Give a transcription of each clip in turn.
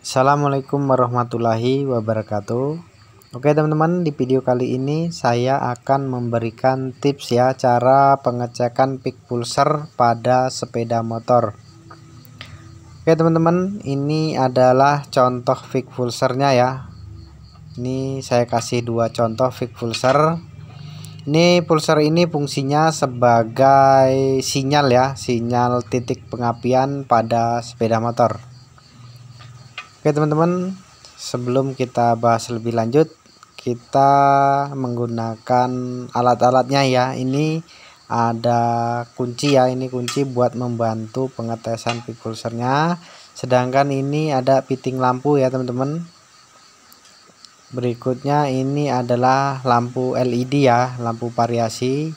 Assalamualaikum warahmatullahi wabarakatuh Oke teman-teman di video kali ini saya akan memberikan tips ya cara pengecekan peak pulser pada sepeda motor Oke teman-teman ini adalah contoh peak pulsernya ya Ini saya kasih dua contoh peak pulser ini pulser ini fungsinya sebagai sinyal ya sinyal titik pengapian pada sepeda motor Oke teman-teman, sebelum kita bahas lebih lanjut, kita menggunakan alat-alatnya ya. Ini ada kunci ya, ini kunci buat membantu pengetesan pulsernya. Sedangkan ini ada piting lampu ya teman-teman. Berikutnya ini adalah lampu LED ya, lampu variasi.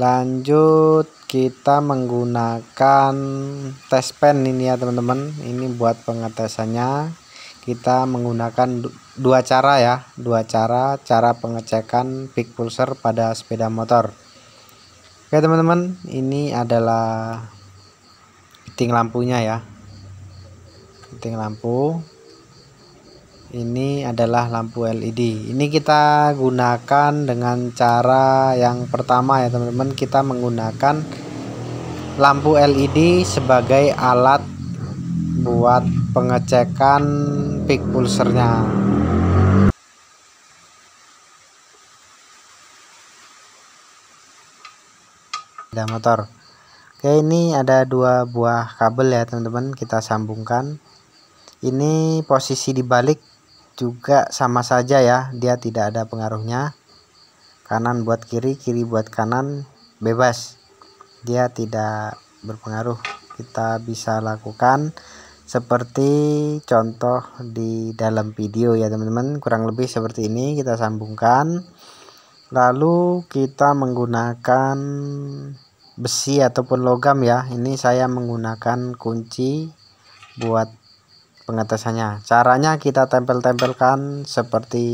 Lanjut kita menggunakan test pen ini ya teman-teman ini buat pengetesannya kita menggunakan dua cara ya dua cara cara pengecekan peak pulser pada sepeda motor oke teman-teman ini adalah fitting lampunya ya fitting lampu ini adalah lampu LED ini kita gunakan dengan cara yang pertama ya teman-teman kita menggunakan lampu LED sebagai alat buat pengecekan peak pulsernya ada motor oke ini ada dua buah kabel ya teman-teman kita sambungkan ini posisi dibalik juga sama saja ya dia tidak ada pengaruhnya kanan buat kiri kiri buat kanan bebas dia tidak berpengaruh kita bisa lakukan seperti contoh di dalam video ya teman-teman kurang lebih seperti ini kita sambungkan lalu kita menggunakan besi ataupun logam ya ini saya menggunakan kunci buat pengetesannya caranya kita tempel-tempelkan seperti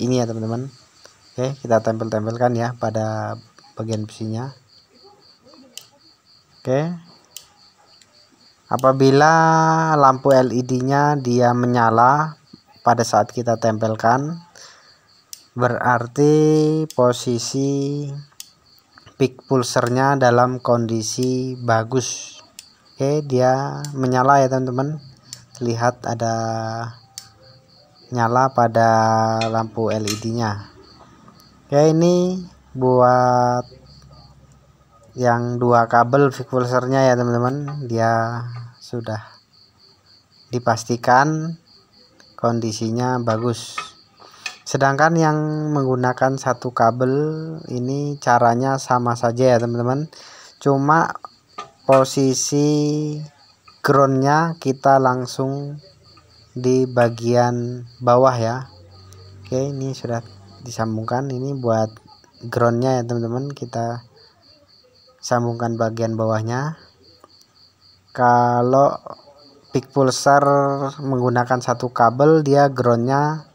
ini ya teman-teman oke kita tempel-tempelkan ya pada bagian besinya oke apabila lampu LED nya dia menyala pada saat kita tempelkan berarti posisi peak pulsernya dalam kondisi bagus oke dia menyala ya teman-teman Lihat ada nyala pada lampu LED nya ya ini buat yang dua kabel nya ya teman-teman dia sudah dipastikan kondisinya bagus sedangkan yang menggunakan satu kabel ini caranya sama saja ya teman-teman cuma posisi groundnya kita langsung di bagian bawah ya oke ini sudah disambungkan ini buat groundnya ya teman-teman kita sambungkan bagian bawahnya kalau pick pulsar menggunakan satu kabel dia groundnya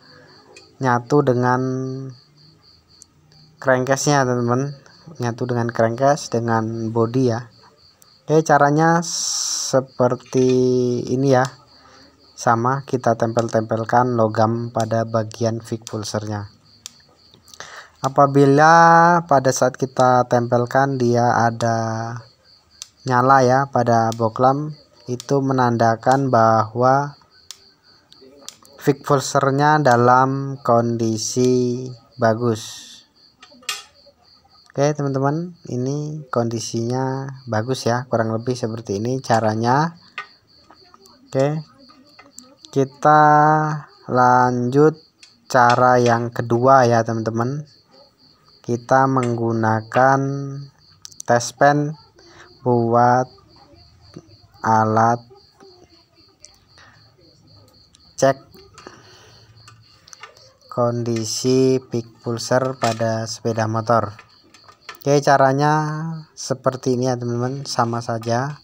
nyatu dengan crankcase-nya teman-teman nyatu dengan crankcase dengan body ya Oke caranya seperti ini ya sama kita tempel-tempelkan logam pada bagian fig pulsernya apabila pada saat kita tempelkan dia ada nyala ya pada boklam itu menandakan bahwa fig pulsernya dalam kondisi bagus Oke teman-teman ini kondisinya bagus ya kurang lebih seperti ini caranya Oke kita lanjut cara yang kedua ya teman-teman kita menggunakan test pen buat alat cek kondisi peak pulser pada sepeda motor Oke caranya seperti ini ya teman-teman sama saja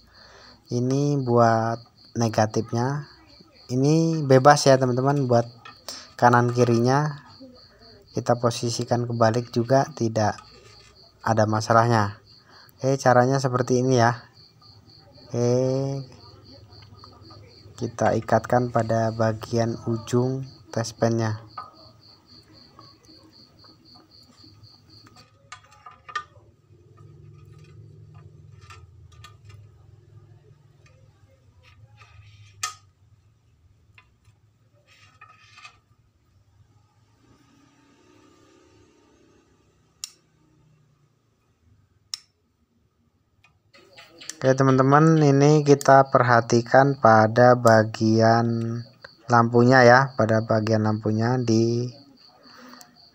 ini buat negatifnya ini bebas ya teman-teman buat kanan kirinya kita posisikan kebalik juga tidak ada masalahnya Oke caranya seperti ini ya Oke kita ikatkan pada bagian ujung test pennya Oke ya, teman-teman ini kita perhatikan pada bagian lampunya ya pada bagian lampunya di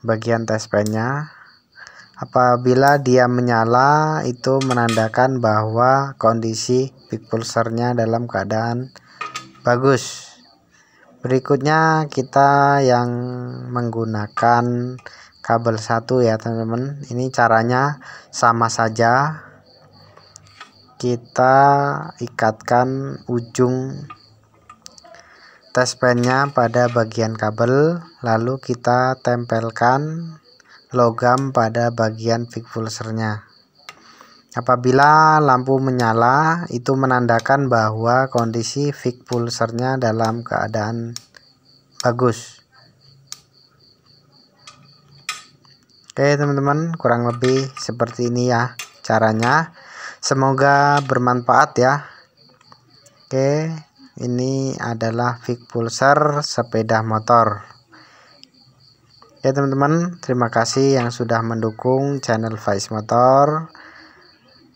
bagian tespenya apabila dia menyala itu menandakan bahwa kondisi peak pulsernya dalam keadaan bagus berikutnya kita yang menggunakan kabel satu ya teman-teman ini caranya sama saja kita ikatkan ujung test pennya pada bagian kabel lalu kita tempelkan logam pada bagian fig pulsernya apabila lampu menyala itu menandakan bahwa kondisi fig pulsernya dalam keadaan bagus oke teman-teman kurang lebih seperti ini ya caranya semoga bermanfaat ya oke ini adalah Vic Pulsar sepeda motor ya teman-teman terima kasih yang sudah mendukung channel Vice Motor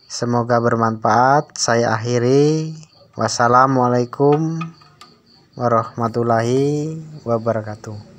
semoga bermanfaat saya akhiri wassalamualaikum warahmatullahi wabarakatuh